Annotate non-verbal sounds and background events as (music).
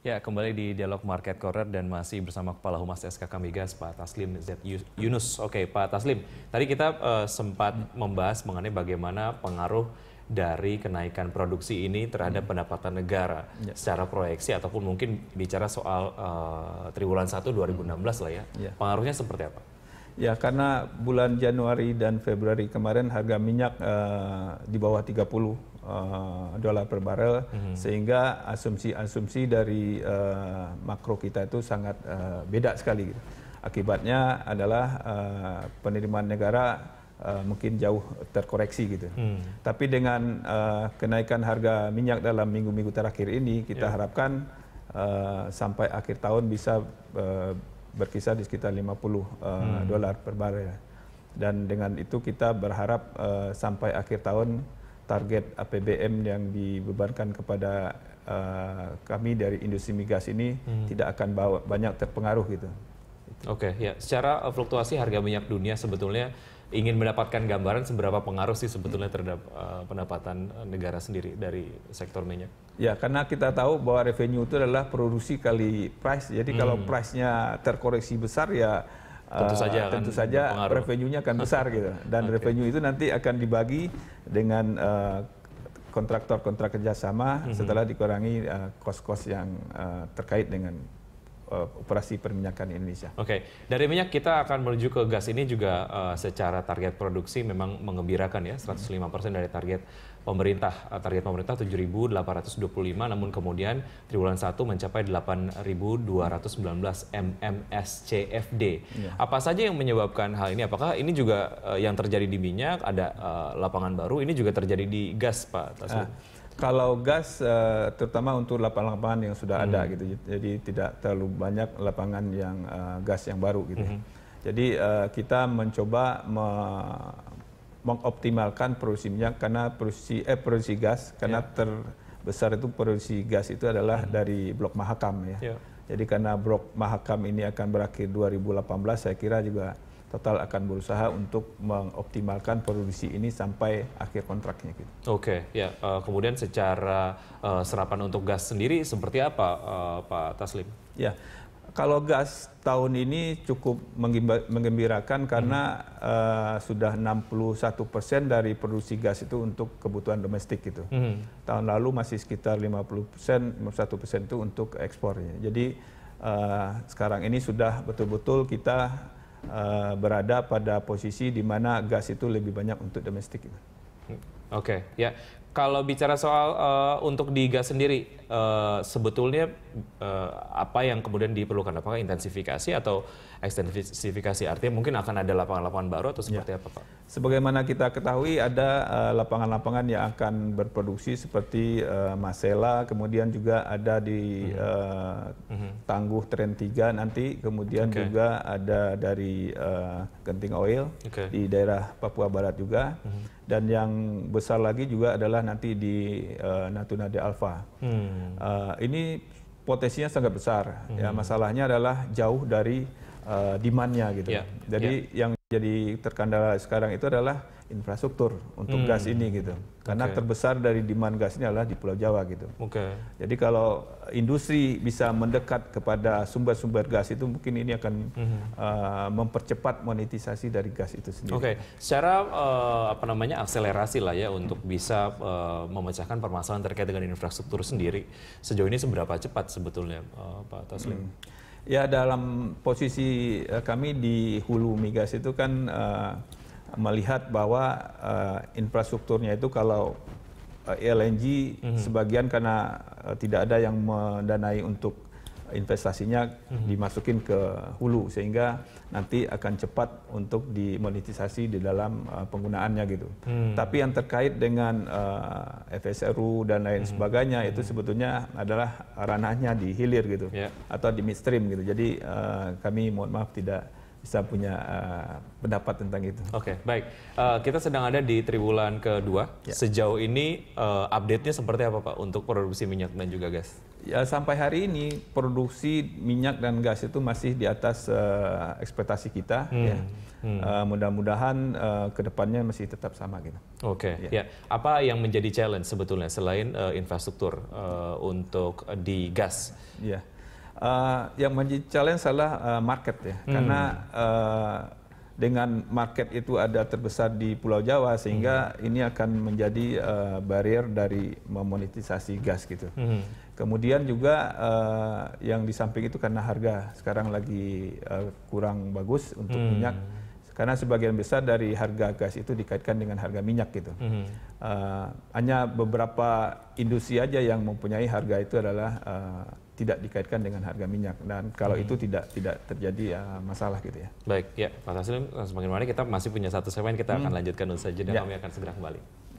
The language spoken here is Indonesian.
Ya, kembali di Dialog Market Corner dan masih bersama Kepala Humas SKK Migas, Pak Taslim Z. Yunus. Oke, Pak Taslim, tadi kita uh, sempat membahas mengenai bagaimana pengaruh dari kenaikan produksi ini terhadap hmm. pendapatan negara ya. secara proyeksi ataupun mungkin bicara soal uh, triwulan 1 2016 lah ya. ya. Pengaruhnya seperti apa? Ya karena bulan Januari dan Februari kemarin harga minyak uh, di bawah 30 uh, eh, dolar per barel mm-hmm. sehingga asumsi-asumsi dari uh, makro kita itu sangat uh, beda sekali. Akibatnya adalah uh, penerimaan negara uh, mungkin jauh terkoreksi gitu. Mm. Tapi dengan uh, kenaikan harga minyak dalam minggu-minggu terakhir ini, kita yeah. harapkan uh, sampai akhir tahun bisa uh, berkisar di sekitar 50 uh, eh, hmm. dolar per barel. Dan dengan itu kita berharap uh, sampai akhir tahun target APBM yang dibebankan kepada uh, kami dari industri migas ini hmm. tidak akan bawa, banyak terpengaruh gitu. Oke, okay, ya. Secara fluktuasi harga minyak dunia sebetulnya ingin mendapatkan gambaran seberapa pengaruh sih sebetulnya terhadap uh, pendapatan eh, negara sendiri dari sektor minyak. Ya, karena kita tahu bahwa revenue itu adalah produksi kali price. Jadi hmm. kalau price-nya terkoreksi besar ya eh, tentu saja uh, tentu saja revenue-nya akan besar gitu. (laughs) Dan okay. revenue itu nanti akan dibagi dengan kontraktor kontrak kerjasama mm -hmm. setelah dikurangi kos-kos uh, yang uh, terkait dengan uh, operasi perminyakan Indonesia. Oke, okay. dari minyak kita akan menuju ke gas ini juga uh, secara target produksi memang mengembirakan ya 105% dari target pemerintah eh, target pemerintah 7.825 namun kemudian triwulan 1 mencapai 8.219 MMSCFD. Ya. Apa saja yang menyebabkan hal ini? Apakah ini juga uh, yang terjadi di minyak ada uh, lapangan baru ini juga terjadi di gas Pak Tasbih? Ah, uh. Kalau gas eh, terutama untuk lapangan-lapangan yang sudah hmm. ada gitu. Jadi tidak terlalu banyak lapangan yang eh, gas yang baru gitu. Hmm. Jadi eh, kita mencoba me mengoptimalkan produksi minyak karena produksi eh produksi gas karena yeah. terbesar itu produksi gas itu adalah hmm. dari Blok Mahakam ya. Yeah. Jadi karena Blok Mahakam ini akan berakhir 2018 saya kira juga Total akan berusaha untuk mengoptimalkan produksi ini sampai akhir kontraknya. Gitu. Oke, okay, ya. Uh, kemudian secara uh, serapan untuk gas sendiri seperti apa, uh, Pak Taslim? Ya, kalau gas tahun ini cukup mengembirakan karena mm -hmm. uh, sudah 61 persen dari produksi gas itu untuk kebutuhan domestik gitu. Mm -hmm. Tahun lalu masih sekitar 50 persen, 51 persen itu untuk ekspornya. Jadi uh, sekarang ini sudah betul-betul kita Eh, berada pada posisi di mana gas itu lebih banyak untuk domestik. Hmm. Oke, okay. ya kalau bicara soal uh, untuk di gas sendiri, Eh, sebetulnya uh, apa yang kemudian diperlukan? Apakah intensifikasi atau ekstensifikasi? Artinya mungkin akan ada lapangan-lapangan baru atau ya. seperti ya. apa, Pak? Sebagaimana kita ketahui ada eh, lapangan-lapangan uh, yang akan berproduksi seperti uh, Masela, kemudian juga ada di -hmm. uh, -hmm. Tangguh Tren 3 nanti, kemudian okay. juga ada dari uh, Genting Oil okay. di daerah Papua Barat juga. -hmm dan yang besar lagi juga adalah nanti di uh, Natuna de Alfa. Hmm uh, ini potensinya sangat besar. Ya, hmm. Ya, masalahnya adalah jauh dari uh, demand-nya gitu. Yeah. Jadi yeah. yang jadi terkandala sekarang itu adalah infrastruktur untuk hmm. gas ini gitu. Karena okay. terbesar dari demand gas ini adalah di Pulau Jawa gitu. Okay. Jadi kalau industri bisa mendekat kepada sumber-sumber gas itu mungkin ini akan hmm. uh, mempercepat monetisasi dari gas itu sendiri. Oke. Okay. Secara uh, apa namanya akselerasi lah ya untuk bisa uh, memecahkan permasalahan terkait dengan infrastruktur sendiri. Sejauh ini seberapa cepat sebetulnya uh, Pak Taslim? Hmm. Ya dalam posisi eh, kami di hulu migas itu kan uh, melihat bahwa uh, infrastrukturnya itu kalau uh, LNG mm -hmm. sebagian karena uh, tidak ada yang mendanai untuk investasinya mhm. dimasukin ke hulu sehingga nanti akan cepat untuk dimonetisasi di dalam uh, penggunaannya gitu. Hmm. Tapi yang terkait dengan uh, eh, FSRU dan lain hmm. sebagainya hmm. itu sebetulnya adalah ranahnya di hilir gitu yeah. atau di midstream gitu. Jadi uh, kami mohon maaf tidak bisa punya uh, pendapat tentang itu. Oke, okay, baik. Uh, kita sedang ada di triwulan kedua. Ya. Sejauh ini uh, update-nya seperti apa Pak untuk produksi minyak dan juga gas? Ya sampai hari ini produksi minyak dan gas itu masih di atas uh, ekspektasi kita. Hmm. Ya. Hmm. Uh, mudah-mudahan uh, kedepannya masih tetap sama gitu. Oke. Okay. Ya. Yeah. Ya. Apa yang menjadi challenge sebetulnya selain uh, infrastruktur uh, untuk uh, di gas? Ya. Uh, yang menjadi challenge adalah uh, market ya, hmm. karena uh, dengan market itu ada terbesar di Pulau Jawa sehingga hmm. ini akan menjadi uh, barrier dari memonetisasi gas gitu. Hmm. Kemudian juga uh, yang di samping itu karena harga sekarang lagi uh, kurang bagus untuk hmm. minyak karena sebagian besar dari harga gas itu dikaitkan dengan harga minyak gitu. Mm -hmm. uh, hanya beberapa industri aja yang mempunyai harga itu adalah uh, tidak dikaitkan dengan harga minyak dan kalau mm -hmm. itu tidak tidak terjadi uh, masalah gitu ya. Baik, ya Pak Taslim semakin menarik kita masih punya satu segmen kita mm -hmm. akan lanjutkan usai jeda ya. kami akan segera kembali.